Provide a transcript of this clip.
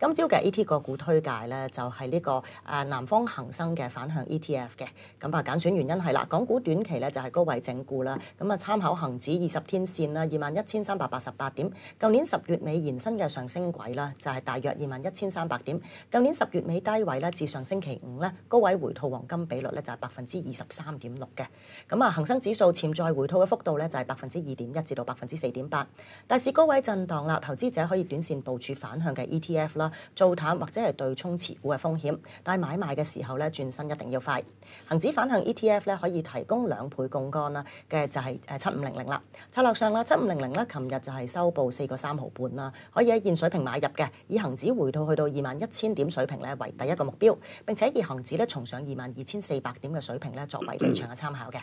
今朝嘅 ET 個股推介咧，就係呢個誒南方恒生嘅反向 ETF 嘅。咁啊，揀選原因係啦，港股短期咧就係高位整固啦。咁啊，參考恒指二十天線啦，二萬一千三百八十八點。舊年十月尾延伸嘅上升軌啦，就係大約二萬一千三百點。舊年十月尾低位咧，至上星期五咧，高位回吐黃金比率咧就係百分之二十三點六嘅。咁啊，恒生指數潛在回吐嘅幅度咧就係百分之二點一至到百分之四點八。大市高位震盪啦，投資者可以短線部署反向嘅 ETF 啦。做淡或者係對沖持股嘅風險，但係買賣嘅時候咧轉身一定要快。恒指反向 ETF 咧可以提供兩倍杠杆啦，嘅就係誒七五零零啦。策略上啦，七五零零咧，琴日就係收報四個三毫半啦，可以喺現水平買入嘅。以恒指回吐去到二萬一千點水平咧為第一個目標，並且以恒指咧重上二萬二千四百點嘅水平咧作為離場嘅參考嘅。